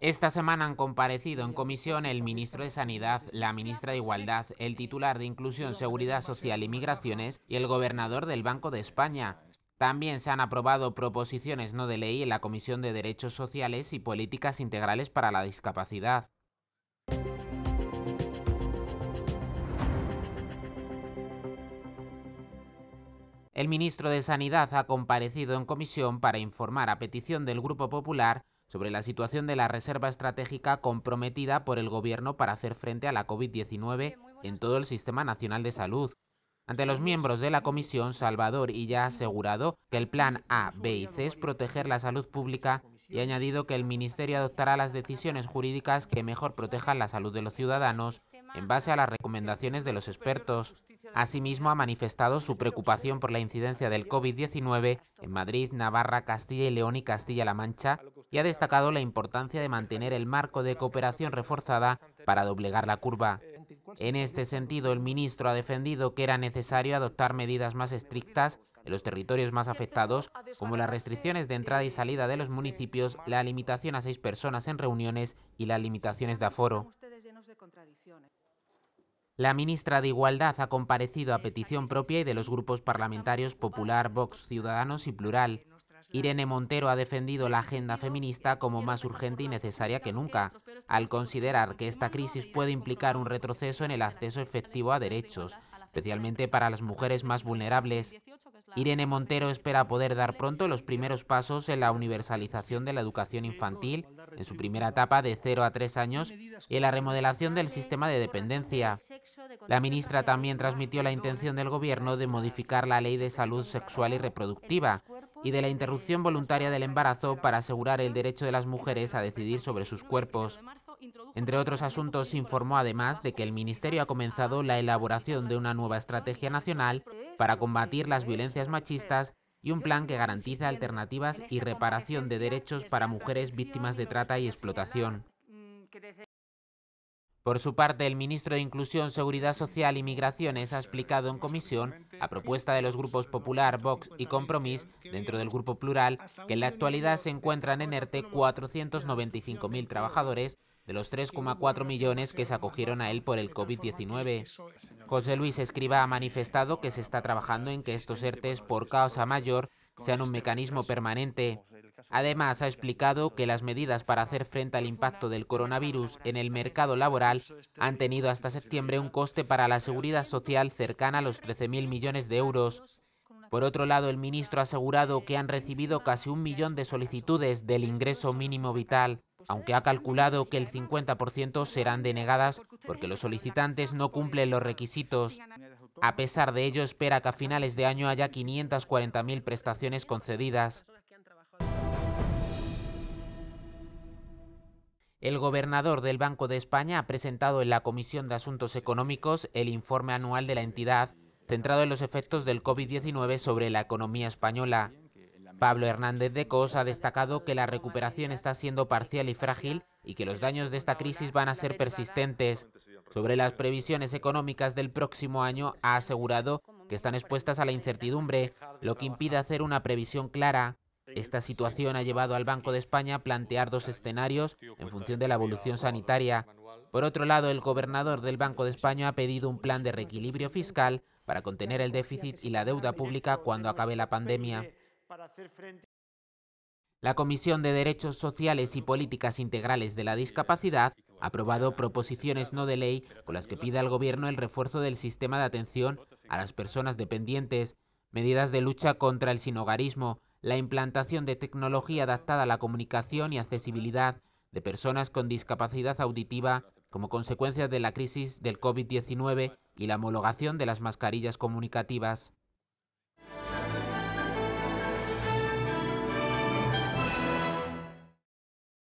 Esta semana han comparecido en comisión el ministro de Sanidad, la ministra de Igualdad, el titular de Inclusión, Seguridad Social y Migraciones y el gobernador del Banco de España. También se han aprobado proposiciones no de ley en la Comisión de Derechos Sociales y Políticas Integrales para la Discapacidad. El ministro de Sanidad ha comparecido en comisión para informar a petición del Grupo Popular sobre la situación de la reserva estratégica comprometida por el Gobierno para hacer frente a la COVID-19 en todo el Sistema Nacional de Salud. Ante los miembros de la comisión, Salvador y ya ha asegurado que el plan A, B y C es proteger la salud pública y ha añadido que el Ministerio adoptará las decisiones jurídicas que mejor protejan la salud de los ciudadanos en base a las recomendaciones de los expertos. Asimismo, ha manifestado su preocupación por la incidencia del COVID-19 en Madrid, Navarra, Castilla y León y Castilla-La Mancha y ha destacado la importancia de mantener el marco de cooperación reforzada para doblegar la curva. En este sentido, el ministro ha defendido que era necesario adoptar medidas más estrictas en los territorios más afectados, como las restricciones de entrada y salida de los municipios, la limitación a seis personas en reuniones y las limitaciones de aforo. La ministra de Igualdad ha comparecido a petición propia y de los grupos parlamentarios Popular, Vox, Ciudadanos y Plural. Irene Montero ha defendido la agenda feminista como más urgente y necesaria que nunca, al considerar que esta crisis puede implicar un retroceso en el acceso efectivo a derechos, especialmente para las mujeres más vulnerables. Irene Montero espera poder dar pronto los primeros pasos en la universalización de la educación infantil, en su primera etapa de 0 a 3 años, y en la remodelación del sistema de dependencia. La ministra también transmitió la intención del Gobierno de modificar la ley de salud sexual y reproductiva y de la interrupción voluntaria del embarazo para asegurar el derecho de las mujeres a decidir sobre sus cuerpos. Entre otros asuntos, informó además de que el Ministerio ha comenzado la elaboración de una nueva estrategia nacional para combatir las violencias machistas y un plan que garantiza alternativas y reparación de derechos para mujeres víctimas de trata y explotación. Por su parte, el ministro de Inclusión, Seguridad Social y Migraciones ha explicado en comisión, a propuesta de los grupos Popular, Vox y Compromís, dentro del Grupo Plural, que en la actualidad se encuentran en ERTE 495.000 trabajadores de los 3,4 millones que se acogieron a él por el COVID-19. José Luis Escriba ha manifestado que se está trabajando en que estos este ERTES por causa mayor este sean un mecanismo permanente. Además, ha explicado que las medidas para hacer frente al impacto del coronavirus en el mercado laboral este han tenido hasta septiembre un coste para la seguridad social cercana a los 13.000 millones de euros. Por otro lado, el ministro ha asegurado que han recibido casi un millón de solicitudes del ingreso mínimo vital. Pues aunque eh, ha calculado que el 50% serán denegadas porque los solicitantes no cumplen los requisitos. A pesar de ello, espera que a finales de año haya 540.000 prestaciones concedidas. El gobernador del Banco de España ha presentado en la Comisión de Asuntos Económicos el informe anual de la entidad, centrado en los efectos del COVID-19 sobre la economía española. Pablo Hernández de Cos ha destacado que la recuperación está siendo parcial y frágil y que los daños de esta crisis van a ser persistentes. Sobre las previsiones económicas del próximo año, ha asegurado que están expuestas a la incertidumbre, lo que impide hacer una previsión clara. Esta situación ha llevado al Banco de España a plantear dos escenarios en función de la evolución sanitaria. Por otro lado, el gobernador del Banco de España ha pedido un plan de reequilibrio fiscal para contener el déficit y la deuda pública cuando acabe la pandemia. La Comisión de Derechos Sociales y Políticas Integrales de la Discapacidad ha aprobado proposiciones no de ley con las que pide al Gobierno el refuerzo del sistema de atención a las personas dependientes, medidas de lucha contra el sinogarismo, la implantación de tecnología adaptada a la comunicación y accesibilidad de personas con discapacidad auditiva como consecuencia de la crisis del COVID-19 y la homologación de las mascarillas comunicativas.